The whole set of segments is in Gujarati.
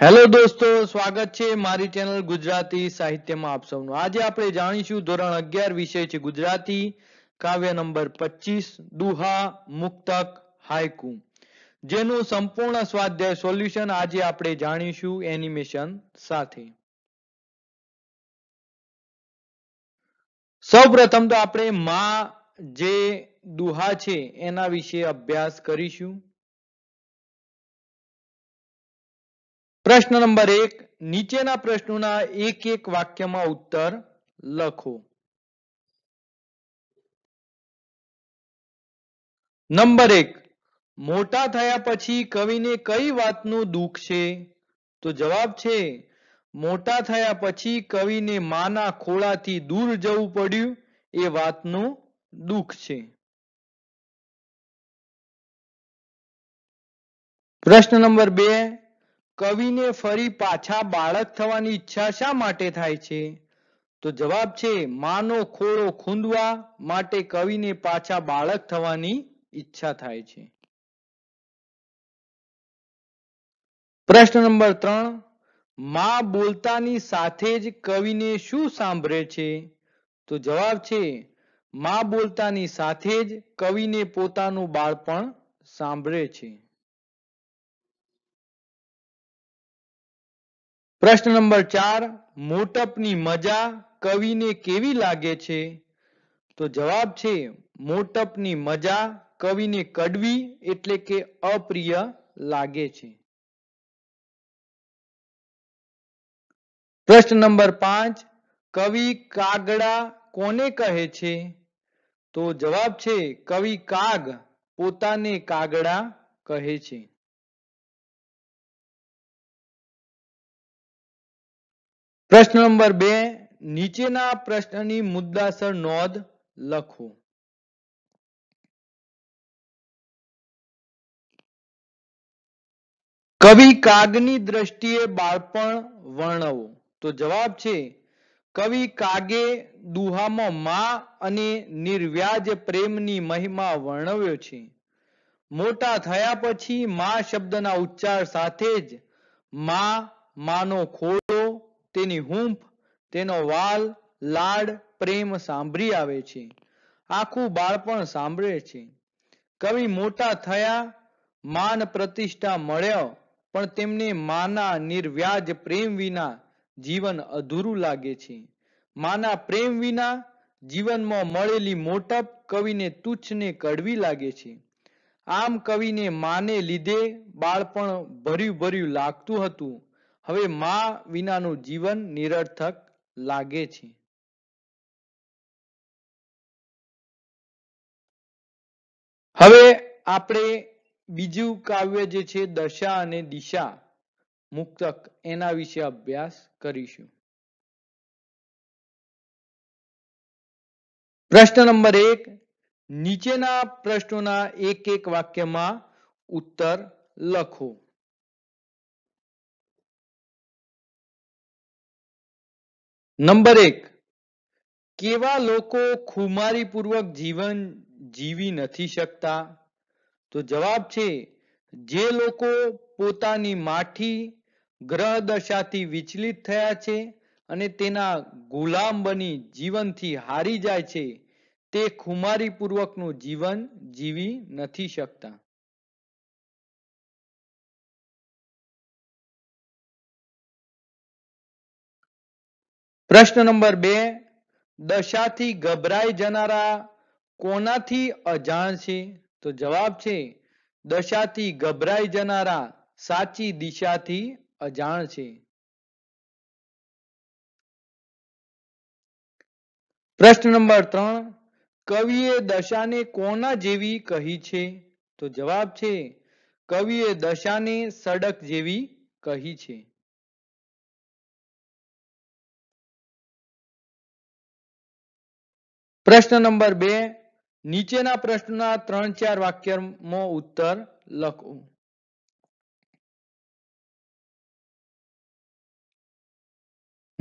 હેલો દોસ્તો સ્વાગત છે મારી ચેનલ ગુજરાતી સાહિત્યમાં આપ સૌનું આજે આપણે જાણીશું ધોરણ અગિયાર વિષય છે ગુજરાતી કાવ્ય નંબર પચીસ દુહા મુક્તક હાયકુ જેનું સંપૂર્ણ સ્વાધ્યાય સોલ્યુશન આજે આપણે જાણીશું એનિમેશન સાથે સૌ પ્રથમ તો આપણે માં જે દુહા છે એના વિશે અભ્યાસ કરીશું પ્રશ્ન નંબર એક નીચેના પ્રશ્નોના એક એક વાક્યમાં ઉત્તર લખો નંબર એક મોટા થયા પછી કવિને કઈ વાતનું દુઃખ છે તો જવાબ છે મોટા થયા પછી કવિને માના ખોળાથી દૂર જવું પડ્યું એ વાતનું દુઃખ છે પ્રશ્ન નંબર બે કવિને ફરી પાછા બાળક થવાની ઈચ્છા શા માટે થાય છે તો જવાબ છે માનો ખોળો ખૂંદવા માટે કવિને પાછા બાળક થવાની ઈચ્છા થાય છે પ્રશ્ન નંબર ત્રણ માં બોલતાની સાથે જ કવિને શું સાંભળે છે તો જવાબ છે માં બોલતાની સાથે જ કવિને પોતાનું બાળપણ સાંભળે છે પ્રશ્ન નંબર ચાર મોટપની મજા કવિને કેવી લાગે છે તો જવાબ છે મોટપની મજા કવિને કડવી એટલે કે અપ્રિય લાગે છે પ્રશ્ન નંબર પાંચ કવિ કાગડા કોને કહે છે તો જવાબ છે કવિ કાગ પોતાને કાગડા કહે છે પ્રશ્ન નંબર બે નીચેના પ્રશ્નની મુદ્દાસર નોંધ લખો કવિ કાગની દ્રષ્ટિએ બાળપણ વર્ણવો તો જવાબ છે કવિ કાગે દુહામાં મા અને નિર્વ્યાજ પ્રેમની મહિમા વર્ણવ્યો છે મોટા થયા પછી મા શબ્દના ઉચ્ચાર સાથે જ મા માનો ખો તેની હૂંફ તેનો વાલ લાડ પ્રેમ સાંભળી આવે છે આખું બાળપણ સાંભળે છે કવિ મોટા થયા માન પ્રતિષ્ઠા મળ્યો પણ તેમને માના નિર્વ્યાજ પ્રેમ વિના જીવન અધૂરું લાગે છે માના પ્રેમ વિના જીવનમાં મળેલી મોટપ કવિને તુચ્છને કડવી લાગે છે આમ કવિને માને લીધે બાળપણ ભર્યું ભર્યું લાગતું હતું હવે માં વિનાનું જીવન નિરર્થક લાગે છે હવે આપણે બીજું કાવ્ય જે છે દશા અને દિશા મુક્તક એના વિશે અભ્યાસ કરીશું પ્રશ્ન નંબર એક નીચેના પ્રશ્નોના એક એક વાક્યમાં ઉત્તર લખો નંબર એક કેવા લોકો ખુમારીપૂર્વક જીવન જીવી નથી શકતા તો જવાબ છે જે લોકો પોતાની માઠી ગ્રહ દશાથી વિચલિત થયા છે અને તેના ગુલામ બની જીવનથી હારી જાય છે તે ખુમારીપૂર્વકનું જીવન જીવી નથી શકતા પ્રશ્ન નંબર બે દશાથી ગભરાઈ જનારા કોનાથી અજાણ છે તો જવાબ છે દશાથી ગભરાઈ જનારા સાચી દિશાથી અજાણ છે પ્રશ્ન નંબર ત્રણ કવિએ દશાને કોના જેવી કહી છે તો જવાબ છે કવિએ દશાને સડક જેવી કહી છે પ્રશ્ન નંબર બે નીચેના પ્રશ્નના ત્રણ ચાર વાક્યમાં ઉત્તર લખો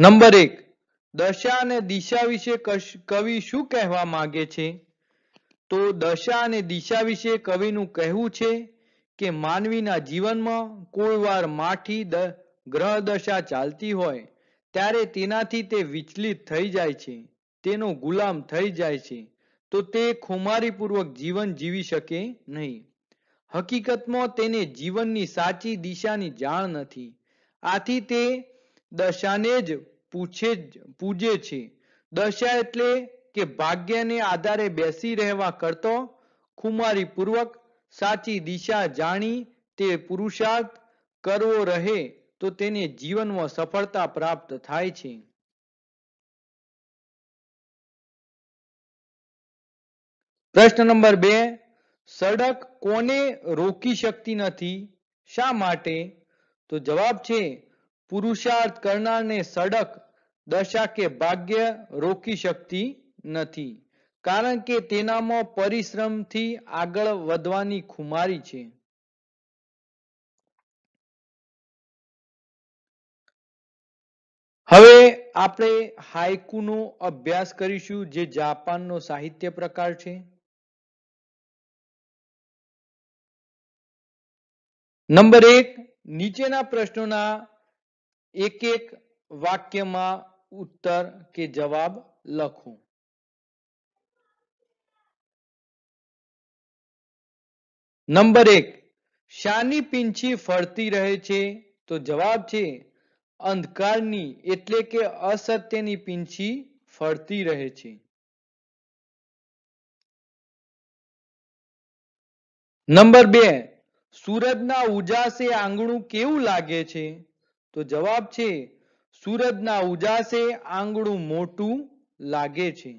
નંબર એક દશા અને દિશા વિશે કવિ શું કહેવા માંગે છે તો દશા અને દિશા વિશે કવિનું કહેવું છે કે માનવીના જીવનમાં કોઈ વાર માઠી ગ્રહ દશા ચાલતી હોય ત્યારે તેનાથી તે વિચલિત થઈ જાય છે તેનો ગુલામ થઈ જાય છે તો તે ખુમારી પૂર્વક જીવન જીવી શકે નહીં હકીકતમાં તેને જીવનની સાચી દિશાની જાણ નથી આથી તે દશાને જ પૂછે પૂજે છે દશા એટલે કે ભાગ્યને આધારે બેસી રહેવા કરતો ખુમારીપૂર્વક સાચી દિશા જાણી તે પુરુષાર્થ કરવો રહે તો તેને જીવનમાં સફળતા પ્રાપ્ત થાય છે પ્રશ્ન નંબર બે સડક કોને રોકી શકતી નથી શા માટે તો જવાબ છે પુરુષાર્થ કરનારને સડક દશા કે ભાગ્ય રોકી શકતી નથી કારણ કે તેનામાં પરિશ્રમથી આગળ વધવાની ખુમારી છે હવે આપણે હાઇકુનો અભ્યાસ કરીશું જે જાપાનનો સાહિત્ય પ્રકાર છે नंबर एक नीचे प्रश्नों एक एक वाक्य उत्तर के जवाब लख नंबर एक शानी पिंछी फरती रहे छे? तो जवाब छे अंधकार एट्ले के असत्य पिंची फरती रहे छे। नंबर बे સૂરજના ઉજાસે આંગણું કેવું લાગે છે તો જવાબ છે સૂરજના ઉજાસે આંગણું મોટું લાગે છે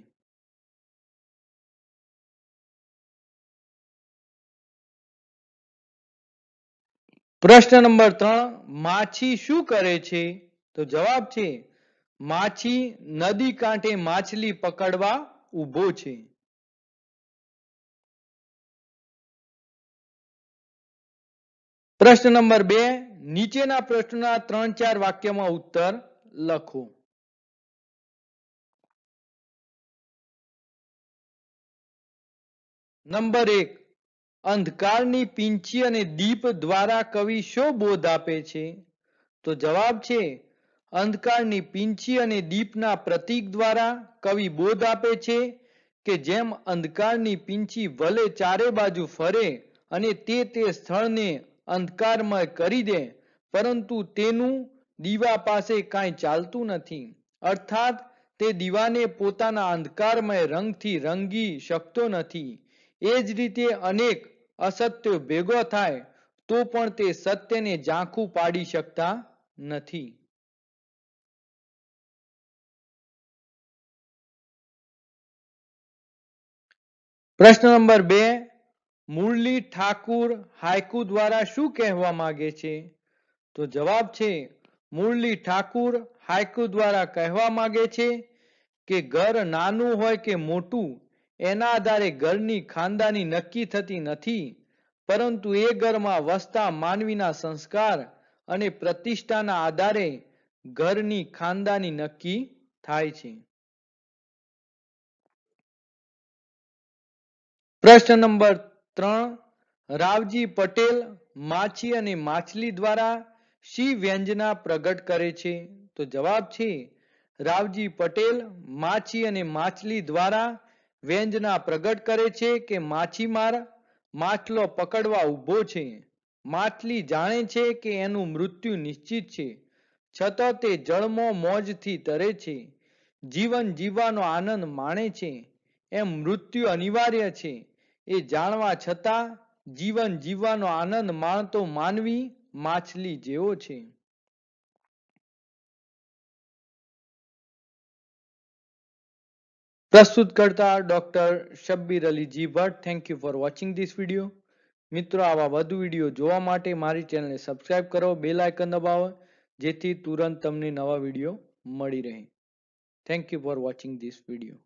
પ્રશ્ન નંબર ત્રણ માછી શું કરે છે તો જવાબ છે માછી નદી કાંઠે માછલી પકડવા ઊભો છે પ્રશ્ન નંબર બે નીચેના પ્રશ્નના ત્રણ ચાર વાક્યમાં ઉત્તર લખો નંબર એક અંધકારની પીંછી અને દીપ દ્વારા કવિ શો બોધ આપે છે તો જવાબ છે અંધકારની પીંછી અને દીપના પ્રતીક દ્વારા કવિ બોધ આપે છે કે જેમ અંધકારની પીંછી ભલે ચારે બાજુ ફરે અને તે તે સ્થળને અંધકારમય કરી દે પરંતુ તેનું દીવા પાસે કાંઈ ચાલતું નથી અર્થાત તે દીવાને પોતાના અંધકારમય રંગથી રંગી શકતો નથી એ જ રીતે અનેક અસત્યો ભેગો થાય તો પણ તે સત્યને ઝાંખું પાડી શકતા નથી પ્રશ્ન નંબર બે મુરલી ઠાકુર હાઇકુ દ્વારા શું કહેવા માંગે છે તો જવાબ છે મુરલી ઠાકુર હાઇકુ દ્વારા કહેવા માંગે છે કે ઘર નાનું હોય કે મોટું એના આધારે ઘરની ખાનદાની નક્કી થતી નથી પરંતુ એ ઘરમાં વસતા માનવીના સંસ્કાર અને પ્રતિષ્ઠાના આધારે ઘરની ખાનદાની નક્કી થાય છે પ્રશ્ન નંબર ત્રણ રાવજી પટેલ માછી અને માછલી દ્વારા શી વ્યંજના પ્રગટ કરે છે તો જવાબ છે રાવજી પટેલ માછી અને માછલી દ્વારા વ્યંજના પ્રગટ કરે છે કે માછીમાર માછલો પકડવા ઊભો છે માછલી જાણે છે કે એનું મૃત્યુ નિશ્ચિત છે છતાં તે જળમાં મોજથી તરે છે જીવન જીવવાનો આનંદ માણે છે એમ મૃત્યુ અનિવાર્ય છે એ જાણવા છતાં જીવન જીવવાનો આનંદ માણતો માનવી માછલી જેવો છે પ્રસ્તુત કરતા ડોક્ટર શબ્બીર અલીજી Bhatt thank you for watching this video મિત્રો આવા વધુ વિડીયો જોવા માટે મારી ચેનલને સબસ્ક્રાઇબ કરો બેલ આઇકન દબાવો જેથી તુરંત તમને નવા વિડીયો મળી રહે thank you for watching this video